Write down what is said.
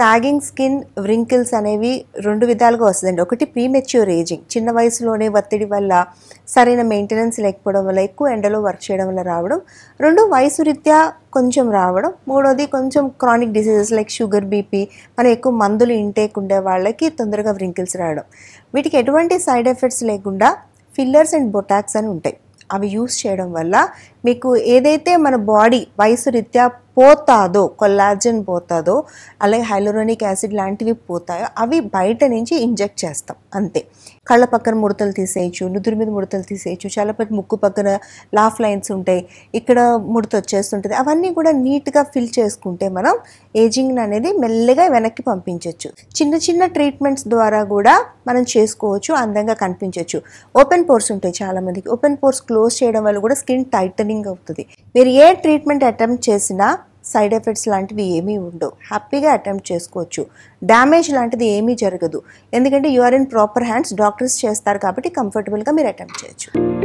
sagging skin wrinkles అనేవి రెండు విధాలుగా వస్తుందండి ఒకటి ప్రీమెచ్యూర్ ఏజింగ్ చిన్న వయసులోనే ఒత్తిడి వల్ల సరైన మెయింటెనెన్స్ లేకపోవడం వల్ల ఎక్కువ ఎండలో వర్క్ చేయడం వల్ల రావడం రెండు వయసు రీత్యా కొంచెం రావడం మూడోది కొంచెం chronic diseases like sugar BP మరి ఎక్కువ మందులు ఇంటేక్ ఉండే వాళ్ళకి తొందరగా వ్రింకిల్స్ రావడం వీటికి ఎటువంటి సైడ్ ఎఫెక్ట్స్ లేకుండా ఫిల్లర్స్ అండ్ బొటాక్స్ అని ఉంటాయి అవి యూస్ చేయడం వల్ల మీకు ఏదైతే మన బాడీ వయసు రీత్యా పోతాదో కొల్లాజన్ పోతాదో అలాగే హైలోరోనిక్ యాసిడ్ లాంటివి పోతాయో అవి బయట నుంచి ఇంజెక్ట్ చేస్తాం అంతే కళ్ళ పక్కన ముడతలు తీసేయచ్చు నుదురు మీద ముడతలు తీసేయచ్చు చాలా పెద్ద ముక్కు పక్కన లాఫ్ లైన్స్ ఉంటాయి ఇక్కడ ముడత వచ్చేస్తుంటుంది అవన్నీ కూడా నీట్గా ఫిల్ చేసుకుంటే మనం ఏజింగ్ అనేది మెల్లగా వెనక్కి పంపించవచ్చు చిన్న చిన్న ట్రీట్మెంట్స్ ద్వారా కూడా మనం చేసుకోవచ్చు అందంగా కనిపించవచ్చు ఓపెన్ పోర్స్ ఉంటాయి చాలామందికి ఓపెన్ పోర్స్ క్లోజ్ క్లోజ్ చేయడం వల్ల కూడా స్కిన్ టైటనింగ్ అవుతుంది మీరు ఏ ట్రీట్మెంట్ అటెంప్ట్ చేసినా సైడ్ ఎఫెక్ట్స్ లాంటివి ఏమీ ఉండవు హ్యాపీగా అటెంప్ట్ చేసుకోవచ్చు డ్యామేజ్ లాంటిది ఏమీ జరగదు ఎందుకంటే you are in proper hands doctors చేస్తారు కాబట్టి కంఫర్టబుల్గా మీరు అటెంప్ట్ చేయొచ్చు